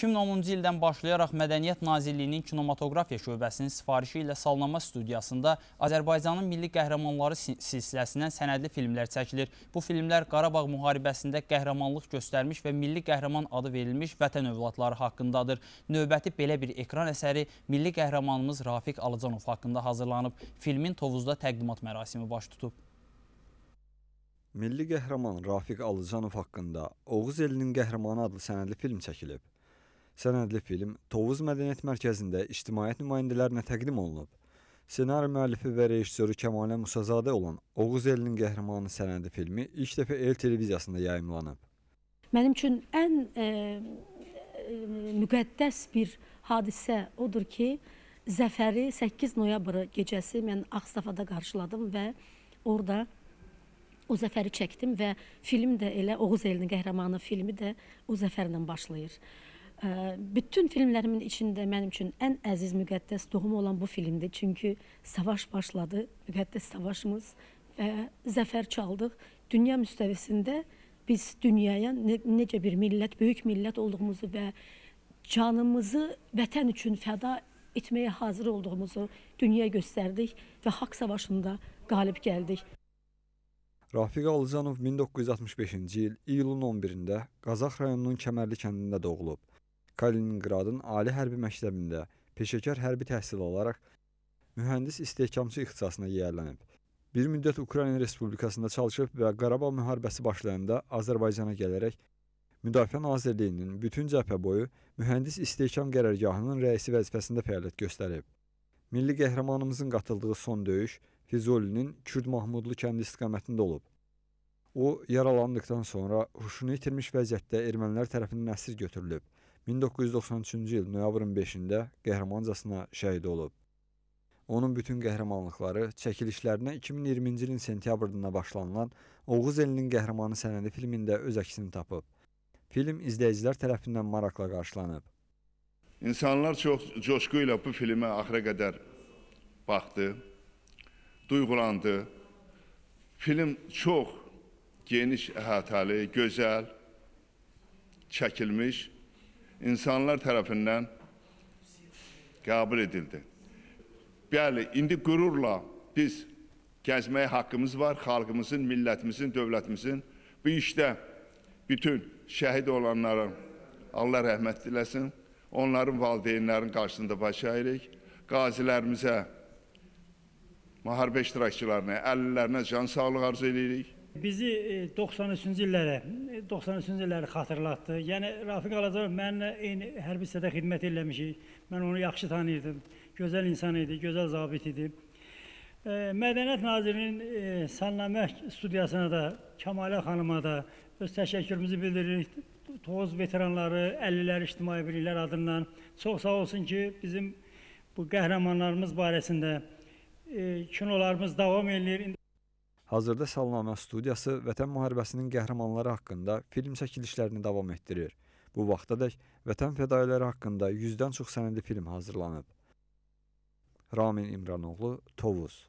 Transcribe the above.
2010-cu ildən başlayaraq Mədəniyyət Nazirliyinin Kinematografiya şöbəsinin sifarişi ilə sallanma studiyasında Azərbaycanın milli qəhrəmanları silsiləsindən sənədli filmlər çəkilir. Bu filmlər Qarabağ müharibəsində qəhrəmanlıq göstərmiş və milli qəhrəman adı verilmiş vətən övladları haqqındadır. Növbəti belə bir ekran əsəri milli qəhrəmanımız Rafiq Alıcanov haqqında hazırlanıb. Filmin Tovuzda təqdimat mərasimi baş tutub. Milli qəhrəman Rafiq Alıcanov haqqında Oğuz elinin qəhrəmanı adlı sənədli film çəkilib. Sənədli film Tovuz Mədəniyyət Mərkəzində ictimaiyyət nümayəndələrinə təqdim olunub. Ssenari müəllifi və rejissoru Kəmalə Musazadə olan Oğuz Elinin qəhrəmanı sənədli filmi ilk dəfə El televiziyasında yayımlanıb. Mənim üçün ən e, e, müqəddəs bir hadisə odur ki, zəfəri 8 noyabr gecəsi mən Ağstafada qarşıladım və orada o zəfəri çəkdim və film də elə Oğuz Elinin qəhrəmanı filmi də o zəfərlə başlayır bütün filmlərimin içində mənim üçün ən əziz müqəddəs doğum olan bu filmdir. Çünki savaş başladı, müqəddəs savaşımız və zəfər çaldıq. Dünya müstəvisində biz dünyaya ne, necə bir millət, böyük millət olduğumuzu və canımızı vətən üçün fəda etməyə hazır olduğumuzu dünyaya göstərdik və haqq savaşında qalib gəldik. Rafiq Alıcanov 1965-ci il iyulun 11-də Qazax rayonunun Kəmərli kəndində doğulub. Kaliningradın Ali Hərbi Məktəbində peşəkar hərbi təhsil alaraq mühəndis istehkamçı ixtisasına yiyələnib. Bir müddət Ukrayna Respublikasında çalışıb və Qarabağ müharibəsi başlayanda Azərbaycana gələrək Müdafiə Nazirliyinin bütün cəbhə boyu mühəndis istehkam qərargahının rəisi vəzifəsində fəaliyyət göstərib. Milli qəhrəmanımızın qatıldığı son döyüş Füzulinin Kürd Mahmudlu kəndi istiqamətində olub. O yaralandıktan sonra huşunu itirmiş vəziyyətdə ermənilər tərəfindən əsir götürülüb. 1993-cü il noyabrın 5-də qəhrəmancasına şəhid olub. Onun bütün qəhrəmanlıqları çəkilişlərinə 2020-ci ilin sentyabrında başlanılan Oğuz elinin qəhrəmanı sənədi filmində öz əksini tapıb. Film izləyicilər tərəfindən maraqla qarşılanıb. İnsanlar çox coşqu ilə bu filmə axıra qədər baxdı, duyğulandı. Film çox geniş əhatəli, gözəl çəkilmiş insanlar tərəfindən qəbul edildi. Bəli, indi qürurla biz gəzməyə haqqımız var, xalqımızın, millətimizin, dövlətimizin. Bu işdə bütün şəhid olanların Allah rəhmət diləsin, onların valideynlərinin qarşısında baş əyirik. Qazilərimizə, müharibə iştirakçılarına, əlillərinə can sağlığı arzu edirik. Bizi 93-cü e, illərə, 93-cü e, illəri xatırlatdı. Yəni Rafiq Ağacov mənimlə eyni hərbi hissədə xidmət eləmişik. Mən onu yaxşı tanıyırdım. Gözəl insan idi, gözəl zabit idi. E, Mədəniyyət Nazirinin Sənəmə studiyasına da, Kəmalə xanıma da öz təşəkkürümüzü bildiririk. Toğuz veteranları, 50-lər ictimai birliklər adından çox sağ olsun ki, bizim bu qəhrəmanlarımız barəsində kinolarımız davam edir. Hazırda Salnamə studiyası Vətən müharibəsinin qəhrəmanları haqqında film çəkilişlərini davam etdirir. Bu vaxtadək vətən fədailləri haqqında 100-dən çox sənədli film hazırlanıb. Ramin İmranoğlu, Tovuz